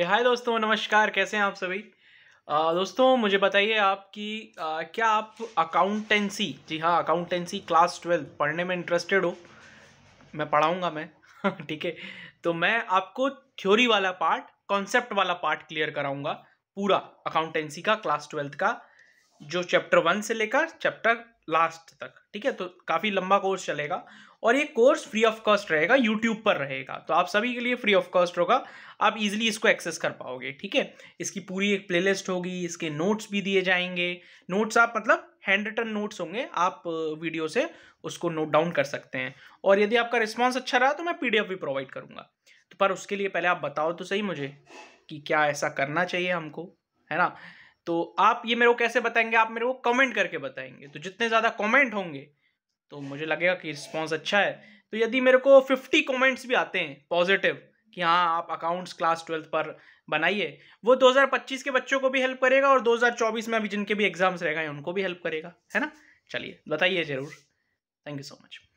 ए हाय दोस्तों नमस्कार कैसे हैं आप सभी आ, दोस्तों मुझे बताइए आपकी आ, क्या आप अकाउंटेंसी जी हाँ अकाउंटेंसी क्लास ट्वेल्थ पढ़ने में इंटरेस्टेड हो मैं पढ़ाऊँगा मैं ठीक है तो मैं आपको थ्योरी वाला पार्ट कॉन्सेप्ट वाला पार्ट क्लियर कराऊँगा पूरा अकाउंटेंसी का क्लास ट्वेल्थ का जो चैप्टर वन से लेकर चैप्टर लास्ट तक ठीक है तो काफ़ी लंबा कोर्स चलेगा और ये कोर्स फ्री ऑफ कॉस्ट रहेगा यूट्यूब पर रहेगा तो आप सभी के लिए फ्री ऑफ कॉस्ट होगा आप इजीली इसको एक्सेस कर पाओगे ठीक है इसकी पूरी एक प्लेलिस्ट होगी इसके नोट्स भी दिए जाएंगे नोट्स आप मतलब हैंड रिटन नोट्स होंगे आप वीडियो से उसको नोट डाउन कर सकते हैं और यदि आपका रिस्पॉन्स अच्छा रहा तो मैं पी भी प्रोवाइड करूँगा तो पर उसके लिए पहले आप बताओ तो सही मुझे कि क्या ऐसा करना चाहिए हमको है ना तो आप ये मेरे को कैसे बताएंगे आप मेरे को कमेंट करके बताएंगे तो जितने ज़्यादा कमेंट होंगे तो मुझे लगेगा कि रिस्पॉन्स अच्छा है तो यदि मेरे को फिफ्टी कमेंट्स भी आते हैं पॉजिटिव कि हाँ आप अकाउंट्स क्लास ट्वेल्थ पर बनाइए वो 2025 के बच्चों को भी हेल्प करेगा और 2024 में अभी जिनके भी एग्जाम्स रह गए उनको भी हेल्प करेगा है ना चलिए बताइए ज़रूर थैंक यू सो मच